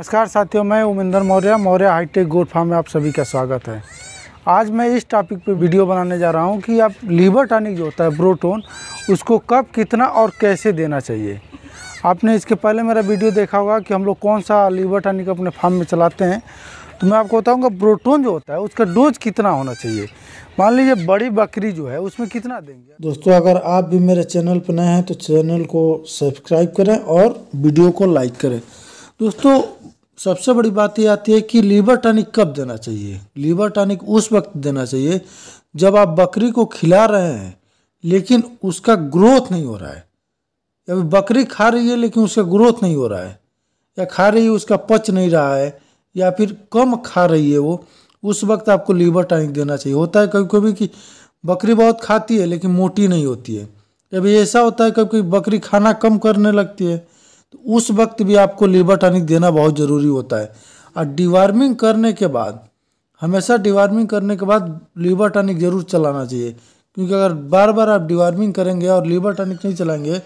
नमस्कार साथियों मैं Umendra Maurya Maurya hi tech goat farm में आप सभी का स्वागत है आज मैं इस टॉपिक पे वीडियो बनाने जा रहा हूँ कि आप लीवर टॉनिक जो होता है ब्रोटोन उसको कब कितना और कैसे देना चाहिए आपने इसके पहले मेरा वीडियो देखा होगा कि हम लोग कौन सा लीवर टॉनिक अपने फार्म में चलाते हैं तो मैं आपको बताऊँगा ब्रोटोन जो होता है उसका डोज कितना होना चाहिए मान लीजिए बड़ी बकरी जो है उसमें कितना देंगे दोस्तों अगर आप भी मेरे चैनल पर नए हैं तो चैनल को सब्सक्राइब करें और वीडियो को लाइक करें दोस्तों सबसे बड़ी बात यह आती है कि लीवर टॉनिक कब देना चाहिए लीवर टॉनिक उस वक्त देना चाहिए जब आप बकरी को खिला रहे हैं लेकिन उसका ग्रोथ नहीं हो रहा है या बकरी खा रही है लेकिन उसका ग्रोथ नहीं हो रहा है या खा रही है उसका पच नहीं रहा है या फिर कम खा रही है वो उस वक्त आपको लीवर टॉनिक देना चाहिए होता है कभी कभी कि बकरी बहुत खाती है लेकिन मोटी नहीं होती है कभी ऐसा होता है कभी कभी बकरी खाना कम करने लगती है तो उस वक्त भी आपको लीवर टॉनिक देना बहुत ज़रूरी होता है और डिवार्मिंग करने के बाद हमेशा डिवार्मिंग करने के बाद लीवर टॉनिक ज़रूर चलाना चाहिए क्योंकि अगर बार बार आप डिवार्मिंग करेंगे और लीवर टॉनिक नहीं चलाएंगे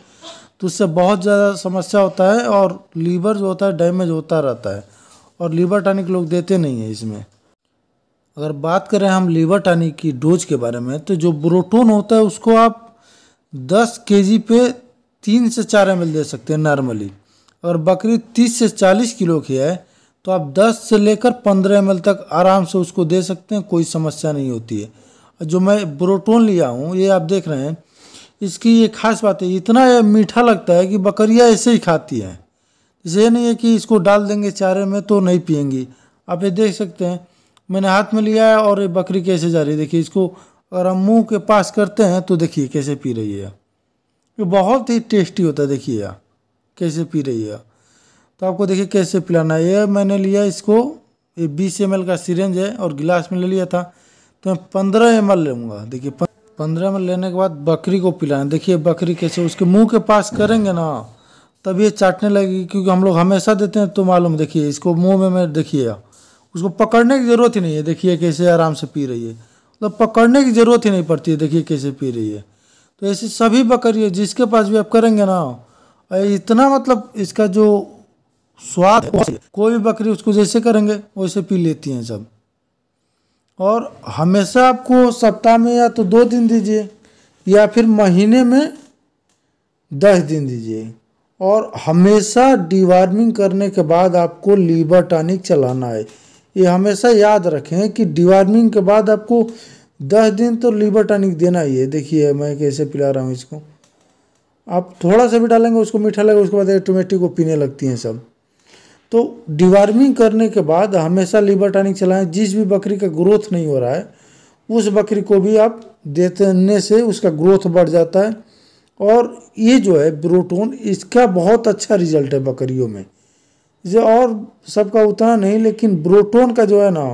तो उससे बहुत ज़्यादा समस्या होता है और लीवर जो होता है डैमेज होता रहता है और लीवर टॉनिक लोग देते नहीं हैं इसमें अगर बात करें हम लीवर टॉनिक की डोज के बारे में तो जो ब्रोटोन होता है उसको आप 10 के पे तीन से चार एम दे सकते हैं नॉर्मली अगर बकरी तीस से चालीस किलो की है तो आप दस से लेकर पंद्रह एम तक आराम से उसको दे सकते हैं कोई समस्या नहीं होती है जो मैं ब्रोटोन लिया हूँ ये आप देख रहे हैं इसकी ये खास बात है इतना मीठा लगता है कि बकरियाँ ऐसे ही खाती हैं ये नहीं है कि इसको डाल देंगे चारे में तो नहीं पियेंगी आप ये देख सकते हैं मैंने हाथ में लिया है और ये बकरी कैसे जा रही है देखिए इसको अगर हम मुँह के पास करते हैं तो देखिए कैसे पी रही है ये बहुत ही टेस्टी होता है देखिए यार कैसे पी रही है तो आपको देखिए कैसे पिलाना है ये मैंने लिया इसको ये बीस एम का सिरेंज है और गिलास में ले लिया था तो मैं पंद्रह एम एल लूँगा देखिए पंद्रह एम लेने के बाद बकरी को पिलाना देखिए बकरी कैसे उसके मुंह के पास करेंगे ना तब ये चाटने लगेगी क्योंकि हम लोग हमेशा देते हैं तो मालूम देखिए इसको मुँह में मैं देखिए उसको पकड़ने की ज़रूरत ही नहीं है देखिए कैसे आराम से पी रही है मतलब पकड़ने की ज़रूरत ही नहीं पड़ती है देखिए कैसे पी रही है ऐसी सभी बकरियों जिसके पास भी आप करेंगे ना इतना मतलब इसका जो स्वाद कोई भी बकरी उसको जैसे करेंगे वैसे पी लेती हैं सब और हमेशा आपको सप्ताह में या तो दो दिन दीजिए या फिर महीने में दस दिन दीजिए और हमेशा डिवार्मिंग करने के बाद आपको लीवर टॉनिक चलाना है ये हमेशा याद रखें कि डिवार्मिंग के बाद आपको दस दिन तो लीवर टॉनिक देना ही है देखिए मैं कैसे पिला रहा हूँ इसको आप थोड़ा सा भी डालेंगे उसको मीठा लगेगा उसके बाद ऑटोमेटिक वो पीने लगती हैं सब तो डिवार्मिंग करने के बाद हमेशा लीवर टॉनिक चलाएं जिस भी बकरी का ग्रोथ नहीं हो रहा है उस बकरी को भी आप देने से उसका ग्रोथ बढ़ जाता है और ये जो है ब्रोटोन इसका बहुत अच्छा रिजल्ट है बकरियों में जो और सबका उतना नहीं लेकिन ब्रोटोन का जो है ना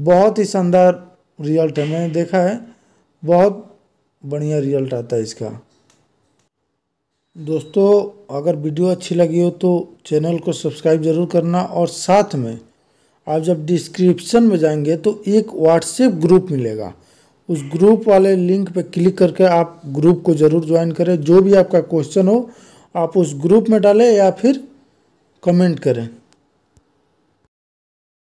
बहुत ही शानदार रिजल्ट है मैंने देखा है बहुत बढ़िया रिजल्ट आता है इसका दोस्तों अगर वीडियो अच्छी लगी हो तो चैनल को सब्सक्राइब ज़रूर करना और साथ में आप जब डिस्क्रिप्शन में जाएंगे तो एक व्हाट्सएप ग्रुप मिलेगा उस ग्रुप वाले लिंक पर क्लिक करके आप ग्रुप को ज़रूर ज्वाइन करें जो भी आपका क्वेश्चन हो आप उस ग्रुप में डालें या फिर कमेंट करें